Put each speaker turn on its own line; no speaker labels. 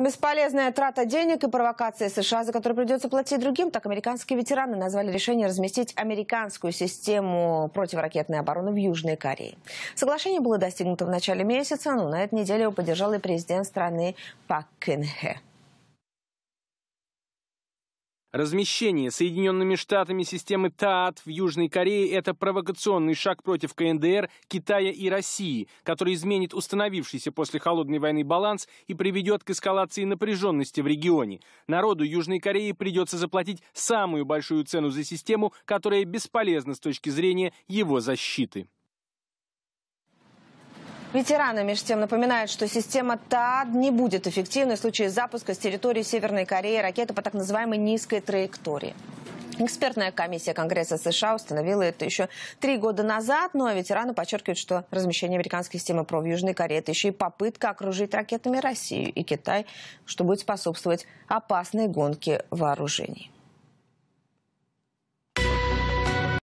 Бесполезная трата денег и провокация США, за которую придется платить другим, так американские ветераны назвали решение разместить американскую систему противоракетной обороны в Южной Корее. Соглашение было достигнуто в начале месяца, но на этой неделе его поддержал и президент страны Пак Кын Хэ.
Размещение Соединенными Штатами системы ТААТ в Южной Корее – это провокационный шаг против КНДР, Китая и России, который изменит установившийся после Холодной войны баланс и приведет к эскалации напряженности в регионе. Народу Южной Кореи придется заплатить самую большую цену за систему, которая бесполезна с точки зрения его защиты.
Ветераны, между тем, напоминают, что система ТАД не будет эффективной в случае запуска с территории Северной Кореи ракеты по так называемой низкой траектории. Экспертная комиссия Конгресса США установила это еще три года назад, ну а ветераны подчеркивают, что размещение американской системы ПРО в Южной Корее – это еще и попытка окружить ракетами Россию и Китай, что будет способствовать опасной гонке вооружений.